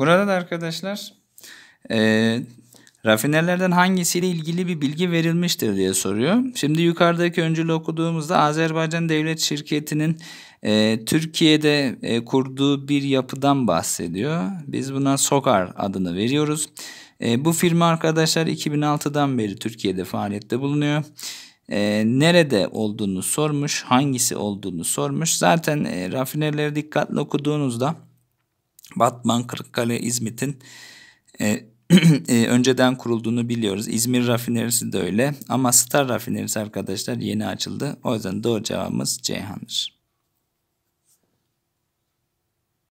Burada da arkadaşlar e, rafinelerden hangisiyle ilgili bir bilgi verilmiştir diye soruyor. Şimdi yukarıdaki öncülü okuduğumuzda Azerbaycan Devlet Şirketi'nin e, Türkiye'de e, kurduğu bir yapıdan bahsediyor. Biz buna SOKAR adını veriyoruz. E, bu firma arkadaşlar 2006'dan beri Türkiye'de faaliyette bulunuyor e, nerede olduğunu sormuş, hangisi olduğunu sormuş. Zaten e, rafineleri dikkatli okuduğunuzda Batman, Kırıkkale, İzmit'in e, e, önceden kurulduğunu biliyoruz. İzmir rafinerisi de öyle ama Star rafinerisi arkadaşlar yeni açıldı. O yüzden doğru cevabımız Ceyhan'dır.